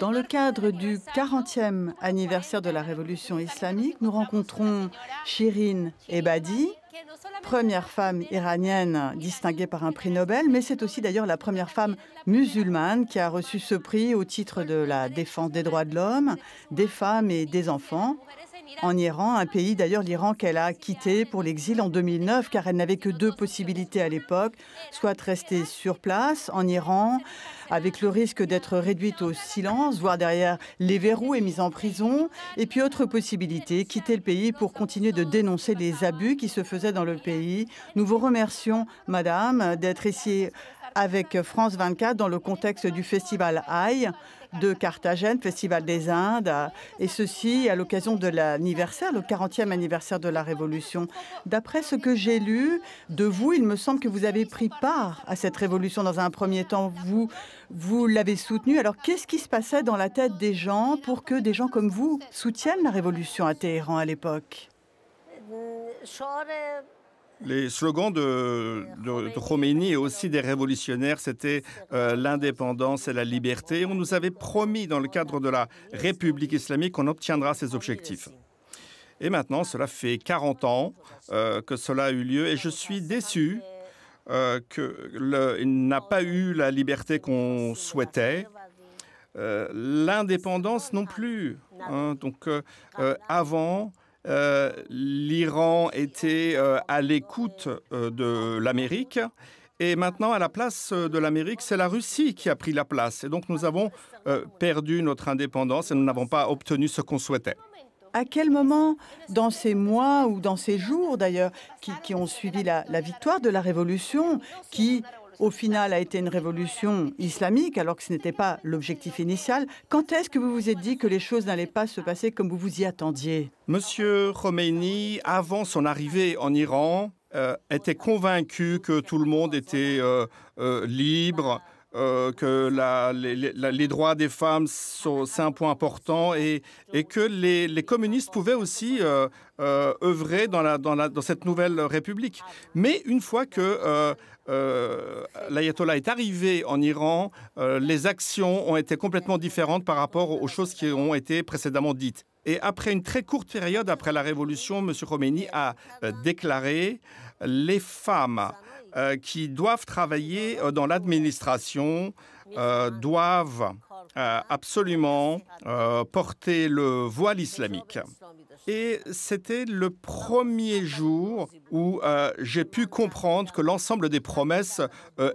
Dans le cadre du 40e anniversaire de la révolution islamique, nous rencontrons Shirin Ebadi, première femme iranienne distinguée par un prix Nobel, mais c'est aussi d'ailleurs la première femme musulmane qui a reçu ce prix au titre de la défense des droits de l'homme, des femmes et des enfants en Iran, un pays d'ailleurs l'Iran qu'elle a quitté pour l'exil en 2009 car elle n'avait que deux possibilités à l'époque, soit rester sur place en Iran avec le risque d'être réduite au silence, voire derrière les verrous et mise en prison, et puis autre possibilité, quitter le pays pour continuer de dénoncer les abus qui se faisaient dans le pays. Nous vous remercions, Madame, d'être ici avec France 24 dans le contexte du festival AI de Carthagène, Festival des Indes, euh, et ceci à l'occasion de l'anniversaire, le 40e anniversaire de la Révolution. D'après ce que j'ai lu de vous, il me semble que vous avez pris part à cette révolution dans un premier temps. Vous, vous l'avez soutenue. Alors qu'est-ce qui se passait dans la tête des gens pour que des gens comme vous soutiennent la Révolution à Téhéran à l'époque mm, les slogans de, de, et aussi des révolutionnaires, c'était euh, l'indépendance et la liberté. on nous avait promis dans le cadre de la République islamique qu'on obtiendra ces objectifs. Et maintenant, cela fait 40 ans euh, que cela a eu lieu et je suis déçu euh, qu'il n'a pas eu la liberté qu'on souhaitait. Euh, l'indépendance non plus. Hein. Donc, avant, euh, l'Iran était euh, à l'écoute euh, de l'Amérique. Et maintenant, à la place de l'Amérique, c'est la Russie qui a pris la place. Et donc, nous avons perdu notre indépendance et nous n'avons pas obtenu ce qu'on souhaitait. À quel moment, dans ces mois ou dans ces jours d'ailleurs, qui, ont suivi la, la victoire de la Révolution, qui au final a été une révolution islamique, alors que ce n'était pas l'objectif initial. Quand est-ce que vous vous êtes dit que les choses n'allaient pas se passer comme vous vous y attendiez Monsieur Khomeini, avant son arrivée en Iran, euh, était convaincu que tout le monde était euh, euh, libre, euh, que les, droits des femmes, sont, c'est un point important, et, et que les, communistes pouvaient aussi euh, euh, œuvrer dans, la, dans, la, dans, cette nouvelle République. Mais une fois que euh, l'ayatollah est arrivé en Iran, les actions ont été complètement différentes par rapport aux choses qui ont été précédemment dites. Et après une très courte période après la révolution, M. Khomeini a déclaré les femmes euh, qui doivent travailler euh, dans l'administration euh, doivent euh, absolument euh, porter le voile islamique. Et c'était le premier jour où euh, j'ai pu comprendre que l'ensemble des promesses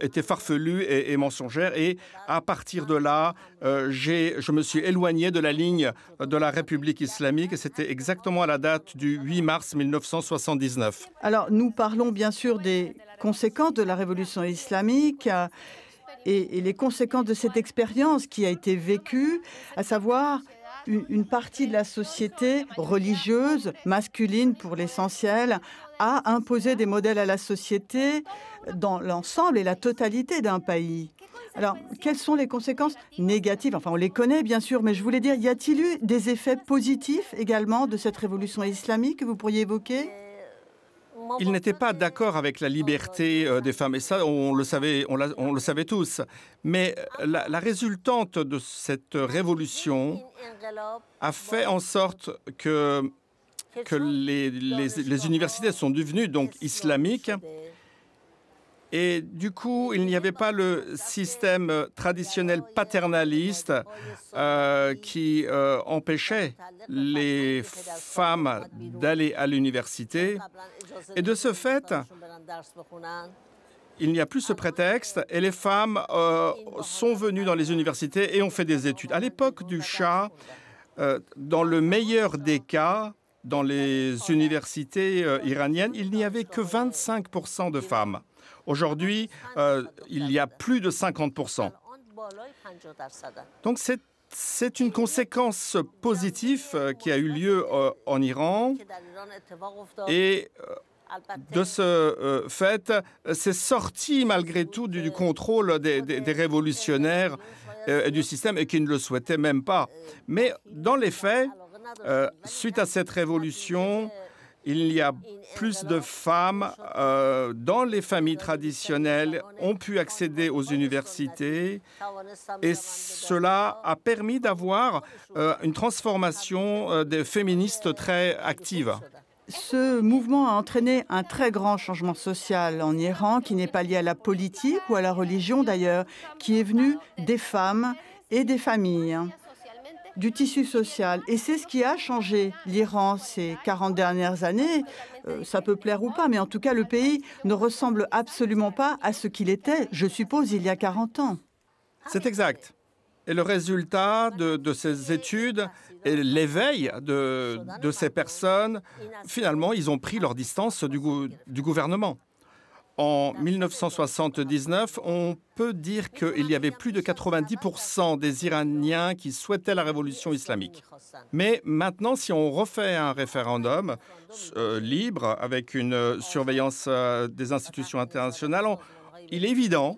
étaient farfelues et, et, mensongères. Et à partir de là, je me suis éloigné de la ligne de la République islamique. Et c'était exactement à la date du 8 mars 1979. Alors, nous parlons bien sûr des conséquences de la révolution islamique et, les conséquences de cette expérience qui a été vécue, à savoir une partie de la société religieuse, masculine pour l'essentiel, a imposé des modèles à la société dans l'ensemble et la totalité d'un pays. Alors, quelles sont les conséquences négatives Enfin, on les connaît bien sûr, mais je voulais dire, y a-t-il eu des effets positifs également de cette révolution islamique que vous pourriez évoquer ils n'étaient pas d'accord avec la liberté euh, des femmes, et ça, on le savait, on, le savait tous. Mais euh, la, résultante de cette révolution a fait en sorte que les, universités sont devenues donc islamiques et du coup, il n'y avait pas le système euh, traditionnel paternaliste euh, qui euh, empêchait les femmes d'aller à l'université. Et de ce fait, il n'y a plus ce prétexte et les femmes sont venues dans les universités et ont fait des études. À l'époque du Shah, dans le meilleur des cas, dans les universités iraniennes, il n'y avait que 25 de femmes. Aujourd'hui, euh, il y a plus de 50%. Donc c'est une conséquence positive euh, qui a eu lieu euh, en Iran. Et de ce fait, c'est sorti malgré tout du contrôle des, révolutionnaires et du système et qui ne le souhaitaient même pas. Mais dans les faits, suite à cette révolution, il y a plus de femmes euh, dans les familles traditionnelles ont pu accéder aux universités et cela a permis d'avoir euh, une transformation euh, des féministes très active. Ce mouvement a entraîné un très grand changement social en Iran qui n'est pas lié à la politique ou à la religion d'ailleurs, qui est venu des femmes et des familles du tissu social. Et c'est ce qui a changé l'Iran ces 40 dernières années. Euh, ça peut plaire ou pas, mais en tout cas, le pays ne ressemble absolument pas à ce qu'il était, je suppose, il y a 40 ans. C'est exact. Et le résultat de, ces études et l'éveil de, ces personnes, finalement, ils ont pris leur distance du gouvernement. En 1979, on peut dire qu'il y avait plus de 90% des Iraniens qui souhaitaient la révolution islamique. Mais maintenant, si on refait un référendum euh, libre avec une euh, surveillance euh, des institutions internationales, il est évident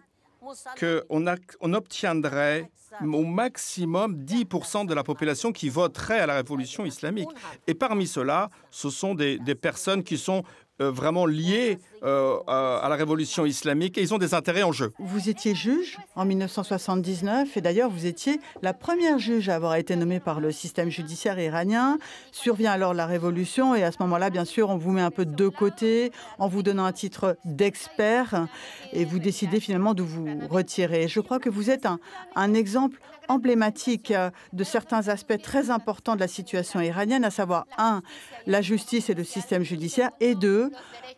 qu'on obtiendrait au maximum 10% de la population qui voterait à la révolution islamique. Et parmi ceux-là, ce sont des, des personnes qui sont euh, vraiment liés euh, à la révolution islamique et ils ont des intérêts en jeu. Vous étiez juge en 1979 et d'ailleurs vous étiez la première juge à avoir été nommée par le système judiciaire iranien. Survient alors la révolution et à ce moment-là, bien sûr, on vous met un peu de côté en vous donnant un titre d'expert et vous décidez finalement de vous retirer. Je crois que vous êtes un, un exemple emblématique euh, de certains aspects très importants de la situation iranienne, à savoir, un, la justice et le système judiciaire, et deux,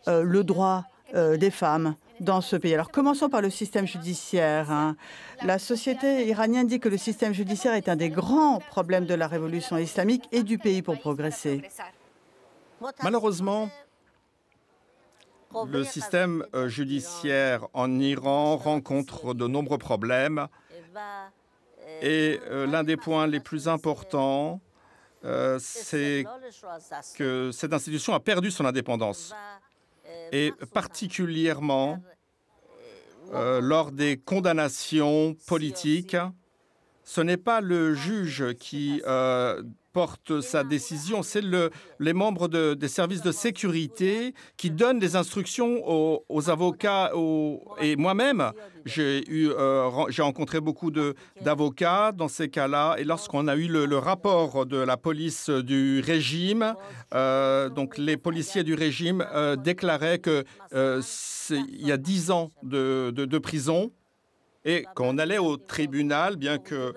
euh, le droit euh, des femmes dans ce pays. Alors commençons par le système judiciaire. Hein. La société iranienne dit que le système judiciaire est un des grands problèmes de la révolution islamique et du pays pour progresser. Malheureusement, le système euh, judiciaire en Iran rencontre de nombreux problèmes et l'un des points les plus importants euh, c'est que cette institution a perdu son indépendance, et particulièrement euh, lors des condamnations politiques ce n'est pas le juge qui euh, porte sa décision, c'est les membres des services de sécurité qui donnent des instructions aux, avocats. et moi-même, j'ai euh, rencontré beaucoup d'avocats dans ces cas-là. Et lorsqu'on a eu le, rapport de la police du régime, euh, donc les policiers du régime déclaraient qu'il y a 10 ans de prison. Et quand on allait au tribunal, bien que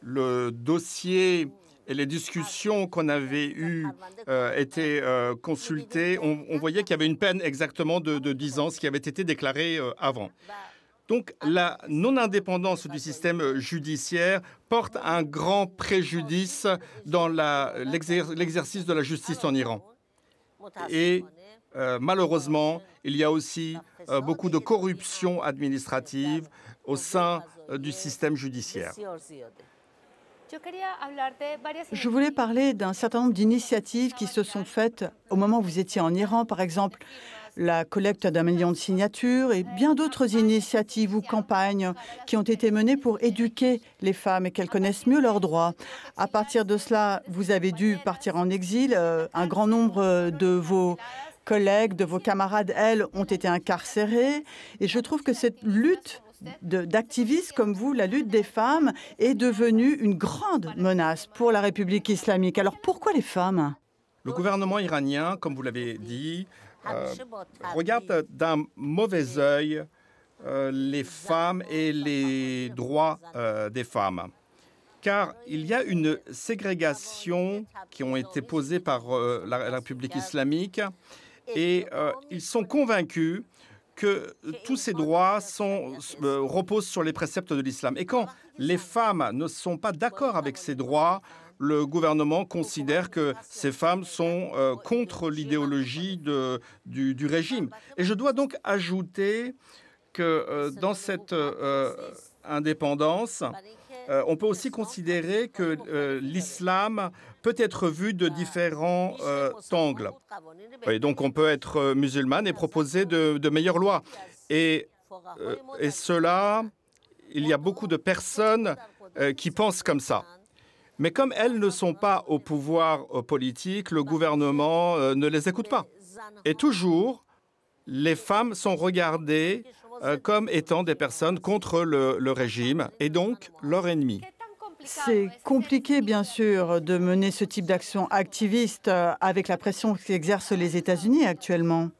le dossier et les discussions qu'on avait eues euh, étaient euh, consultées, on, voyait qu'il y avait une peine exactement de, de, 10 ans, ce qui avait été déclaré euh, avant. Donc la non-indépendance du système judiciaire porte un grand préjudice dans l'exercice de la justice en Iran. Et euh, malheureusement, il y a aussi euh, beaucoup de corruption administrative au sein euh, du système judiciaire. Je voulais parler d'un certain nombre d'initiatives qui se sont faites au moment où vous étiez en Iran, par exemple la collecte d'un million de signatures et bien d'autres initiatives ou campagnes qui ont été menées pour éduquer les femmes et qu'elles connaissent mieux leurs droits. À partir de cela, vous avez dû partir en exil. Un grand nombre de vos collègues, de vos camarades, elles, ont été incarcérées. Et je trouve que cette lutte d'activistes comme vous, la lutte des femmes, est devenue une grande menace pour la République islamique. Alors pourquoi les femmes Le gouvernement iranien, comme vous l'avez dit, euh, regarde d'un mauvais œil euh, les femmes et les droits euh, des femmes. Car il y a une ségrégation qui ont été posée par la République islamique et euh, ils sont convaincus que euh, tous ces droits sont, euh, reposent sur les préceptes de l'islam. Et quand les femmes ne sont pas d'accord avec ces droits, le gouvernement considère que ces femmes sont contre l'idéologie du, régime. Et je dois donc ajouter que dans cette indépendance, euh, on peut aussi considérer que euh, l'islam peut être vu de différents euh, angles. Et donc on peut être musulmane et proposer de, meilleures lois. Et, et, cela, il y a beaucoup de personnes qui pensent comme ça. Mais comme elles ne sont pas au pouvoir politique, le gouvernement ne les écoute pas. Et toujours, les femmes sont regardées euh, comme étant des personnes contre le, régime et donc leur ennemi. C'est compliqué, bien sûr, de mener ce type d'action activiste euh, avec la pression qu'exercent les États-Unis actuellement.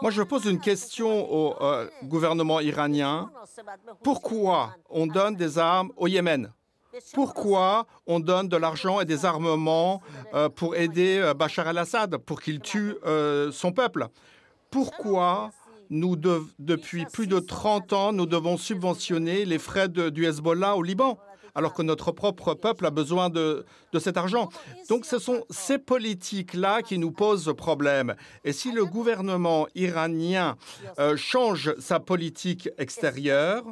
Moi, je pose une question au euh, gouvernement iranien. Pourquoi on donne des armes au Yémen Pourquoi on donne de l'argent et des armements pour aider Bachar el-Assad, pour qu'il tue son peuple Pourquoi nous depuis plus de 30 ans, nous devons subventionner les frais du Hezbollah au Liban, alors que notre propre peuple a besoin de, cet argent. Donc ce sont ces politiques-là qui nous posent problème. Et si le gouvernement iranien euh, change sa politique extérieure,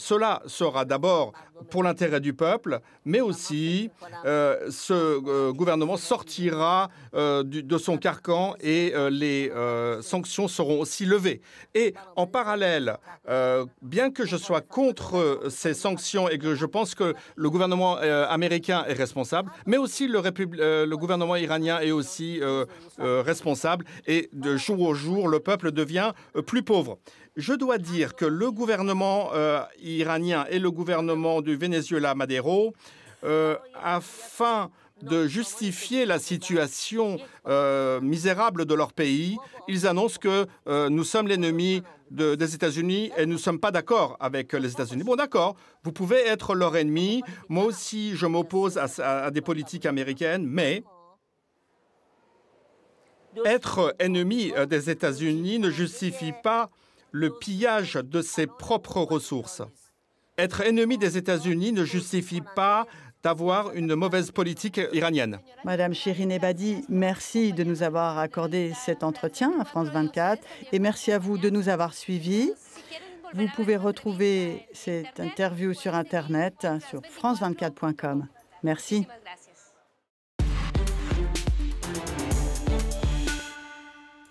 cela sera d'abord pour l'intérêt du peuple, mais aussi euh, ce euh, gouvernement sortira euh, de son carcan et les sanctions seront aussi levées. Et en parallèle, bien que je sois contre ces sanctions et que je pense que le gouvernement américain est responsable, mais aussi le, le gouvernement iranien est aussi responsable et de jour au jour, le peuple devient plus pauvre. Je dois dire que le gouvernement euh, iranien et le gouvernement du Venezuela Madero, euh, afin de justifier la situation euh, misérable de leur pays, ils annoncent que nous sommes l'ennemi des États-Unis et nous ne sommes pas d'accord avec les États-Unis. Bon, d'accord, vous pouvez être leur ennemi. Moi aussi, je m'oppose à des politiques américaines, mais être ennemi des États-Unis ne justifie pas le pillage de ses propres ressources. Être ennemi des États-Unis ne justifie pas d'avoir une mauvaise politique iranienne. Madame Shirin Ebadi, merci de nous avoir accordé cet entretien à France 24 et merci à vous de nous avoir suivis. Vous pouvez retrouver cette interview sur Internet sur france24.com. Merci.